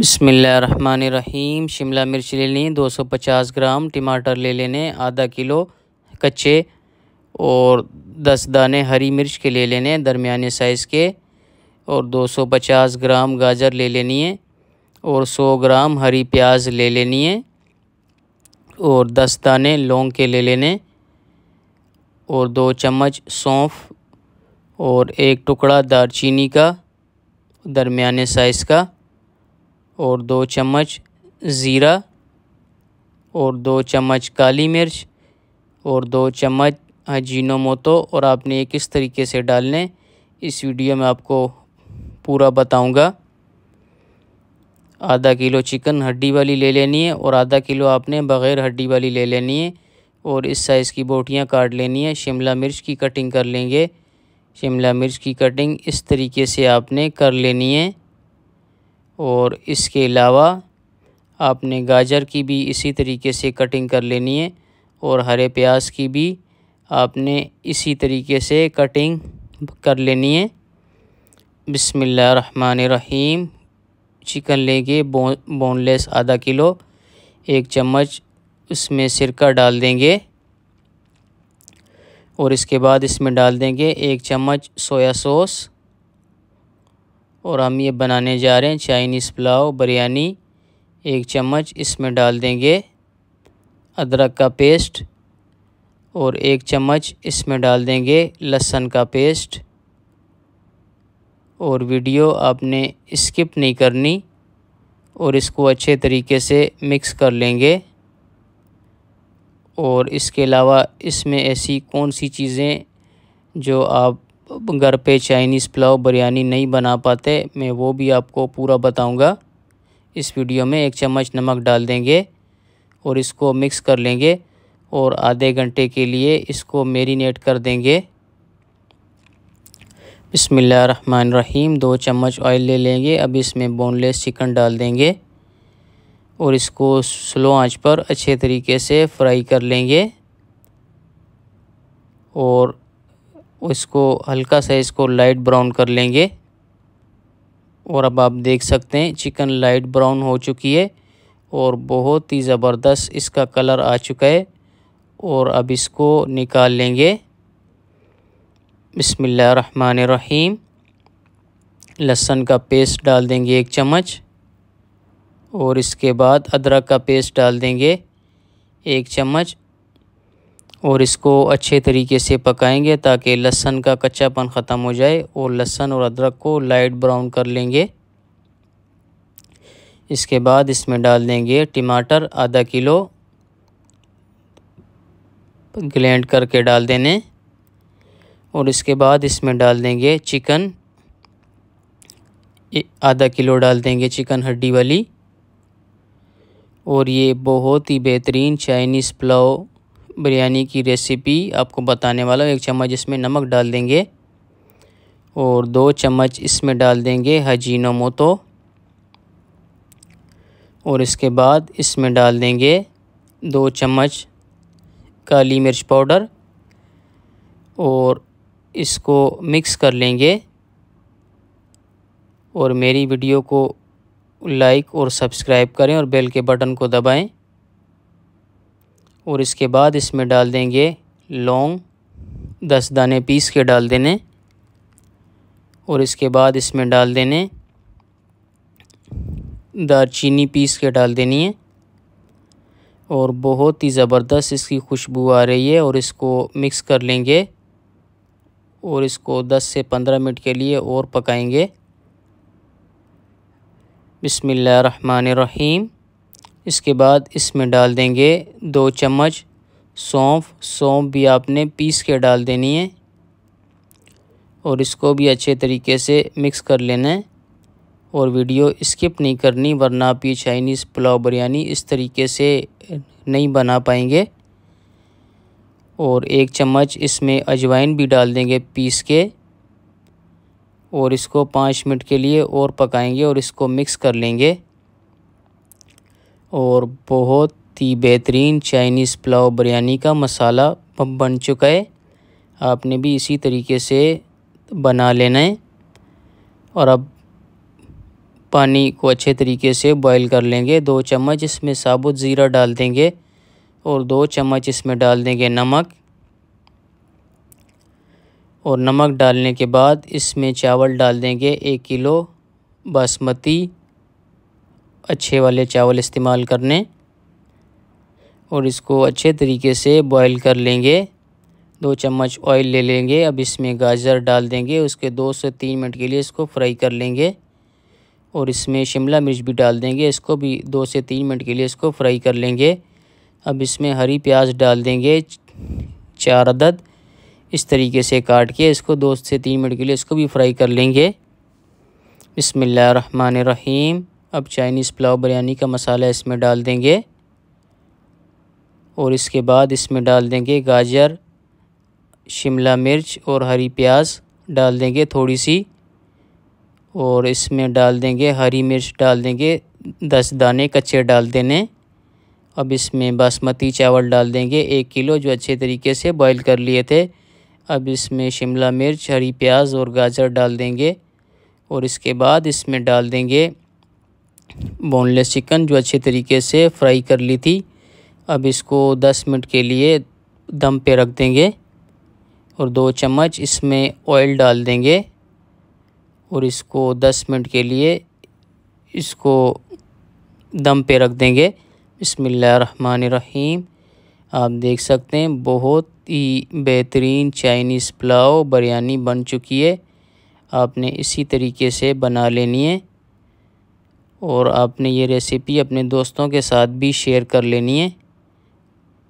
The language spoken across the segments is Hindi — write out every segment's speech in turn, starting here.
रहीम शिमला मिर्च ले सौ 250 ग्राम टमाटर ले लेने आधा किलो कच्चे और 10 दाने हरी मिर्च के ले लेने दरमियाने साइज़ के और 250 ग्राम गाजर ले लेनी है और 100 ग्राम हरी प्याज ले लेनी है और 10 दाने लौंग के ले लेने और दो चम्मच सौंफ और एक टुकड़ा दारचीनी का दरमियाने साइज़ का और दो चम्मच ज़ीरा और दो चम्मच काली मिर्च और दो चम्मच मोतो और आपने ये किस तरीके से डालने इस वीडियो में आपको पूरा बताऊंगा आधा किलो चिकन हड्डी वाली ले लेनी है और आधा किलो आपने बग़ैर हड्डी वाली ले लेनी है और इस साइज़ की बोटियाँ काट लेनी है शिमला मिर्च की कटिंग कर लेंगे शिमला मिर्च की कटिंग इस तरीके से आपने कर लेनी है और इसके अलावा आपने गाजर की भी इसी तरीके से कटिंग कर लेनी है और हरे प्याज की भी आपने इसी तरीके से कटिंग कर लेनी है बिसमीम चिकन लेंगे बोनलेस आधा किलो एक चम्मच उसमें सिरका डाल देंगे और इसके बाद इसमें डाल देंगे एक चम्मच सोया सॉस और हम ये बनाने जा रहे हैं चाइनीज़ पुलाव बिरयानी एक चम्मच इसमें डाल देंगे अदरक का पेस्ट और एक चम्मच इसमें डाल देंगे लहसुन का पेस्ट और वीडियो आपने स्किप नहीं करनी और इसको अच्छे तरीके से मिक्स कर लेंगे और इसके अलावा इसमें ऐसी कौन सी चीज़ें जो आप घर पे चाइनीज़ पुलाव बिरयानी नहीं बना पाते मैं वो भी आपको पूरा बताऊंगा इस वीडियो में एक चम्मच नमक डाल देंगे और इसको मिक्स कर लेंगे और आधे घंटे के लिए इसको मेरीनेट कर देंगे बसमीम दो चम्मच ऑयल ले लेंगे अब इसमें बोनलेस चिकन डाल देंगे और इसको स्लो आंच पर अच्छे तरीके से फ्राई कर लेंगे और इसको हल्का सा इसको लाइट ब्राउन कर लेंगे और अब आप देख सकते हैं चिकन लाइट ब्राउन हो चुकी है और बहुत ही ज़बरदस्त इसका कलर आ चुका है और अब इसको निकाल लेंगे बसमीम लहसुन का पेस्ट डाल देंगे एक चम्मच और इसके बाद अदरक का पेस्ट डाल देंगे एक चम्मच और इसको अच्छे तरीके से पकाएंगे ताकि लहसन का कच्चापन ख़त्म हो जाए और लहसन और अदरक को लाइट ब्राउन कर लेंगे इसके बाद इसमें डाल देंगे टमाटर आधा किलो ग्लैंड करके डाल देने और इसके बाद इसमें डाल देंगे चिकन आधा किलो डाल देंगे चिकन हड्डी वाली और ये बहुत ही बेहतरीन चाइनीज़ पुलाव बिरयानी की रेसिपी आपको बताने वाला हूँ एक चम्मच इसमें नमक डाल देंगे और दो चम्मच इसमें डाल देंगे हजीनो मोतो और इसके बाद इसमें डाल देंगे दो चम्मच काली मिर्च पाउडर और इसको मिक्स कर लेंगे और मेरी वीडियो को लाइक और सब्सक्राइब करें और बेल के बटन को दबाएं और इसके बाद इसमें डाल देंगे लौंग दस दाने पीस के डाल देने और इसके बाद इसमें डाल देने दालचीनी पीस के डाल देनी है और बहुत ही ज़बरदस्त इसकी खुशबू आ रही है और इसको मिक्स कर लेंगे और इसको 10 से 15 मिनट के लिए और पकाएंगे बिसमीम इसके बाद इसमें डाल देंगे दो चम्मच सौंफ सौंफ भी आपने पीस के डाल देनी है और इसको भी अच्छे तरीके से मिक्स कर लेना है और वीडियो स्किप नहीं करनी वरना आप ये चाइनीज़ पुलाव बिरयानी इस तरीके से नहीं बना पाएंगे और एक चम्मच इसमें अजवाइन भी डाल देंगे पीस के और इसको पाँच मिनट के लिए और पकाएंगे और इसको मिक्स कर लेंगे और बहुत ही बेहतरीन चाइनीज़ पुलाव बिरयानी का मसाला बन चुका है आपने भी इसी तरीके से बना लेना है और अब पानी को अच्छे तरीके से बॉईल कर लेंगे दो चम्मच इसमें साबुत ज़ीरा डाल देंगे और दो चम्मच इसमें डाल देंगे नमक और नमक डालने के बाद इसमें चावल डाल देंगे एक किलो बासमती अच्छे वाले चावल इस्तेमाल करने और इसको अच्छे तरीके से बॉईल कर लेंगे दो चम्मच ऑयल ले लेंगे अब इसमें गाजर डाल देंगे उसके दो से तीन मिनट के लिए इसको फ्राई कर लेंगे और इसमें शिमला मिर्च भी डाल देंगे इसको भी दो से तीन मिनट के लिए इसको फ्राई कर लेंगे अब इसमें हरी प्याज डाल देंगे चार अदद इस तरीके से काट के इसको दो से तीन मिनट के लिए इसको भी फ्राई कर लेंगे बसमिल्लर रहीम अब चाइनीज़ पुलाव बिरयानी का मसाला इसमें डाल देंगे और इसके बाद इसमें डाल देंगे गाजर शिमला मिर्च और हरी प्याज डाल देंगे थोड़ी सी और इसमें डाल देंगे हरी मिर्च डाल देंगे दस दाने कच्चे डाल देने अब इसमें बासमती चावल डाल देंगे एक किलो जो अच्छे तरीके से बॉईल कर लिए थे अब इसमें शिमला मिर्च हरी प्याज और गाजर डाल देंगे और इसके बाद इसमें डाल देंगे बोनलेस चिकन जो अच्छे तरीके से फ्राई कर ली थी अब इसको 10 मिनट के लिए दम पे रख देंगे और दो चम्मच इसमें ऑयल डाल देंगे और इसको 10 मिनट के लिए इसको दम पे रख देंगे बसमीम आप देख सकते हैं बहुत ही बेहतरीन चाइनीज़ पुलाव बिरयानी बन चुकी है आपने इसी तरीके से बना लेनी है और आपने ये रेसिपी अपने दोस्तों के साथ भी शेयर कर लेनी है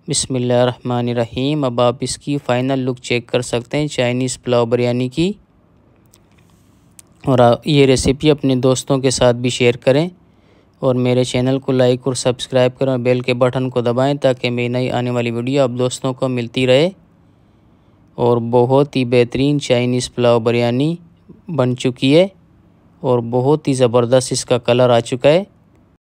बिसमीम अब आप इसकी फ़ाइनल लुक चेक कर सकते हैं चाइनीज़ पुलाव बिरयानी की और ये रेसिपी अपने दोस्तों के साथ भी शेयर करें और मेरे चैनल को लाइक और सब्सक्राइब करें और बेल के बटन को दबाएं ताकि मेरी नई आने वाली वीडियो आप दोस्तों को मिलती रहे और बहुत ही बेहतरीन चाइनीज़ पुलाव बिरयानी बन चुकी है और बहुत ही ज़बरदस्त इसका कलर आ चुका है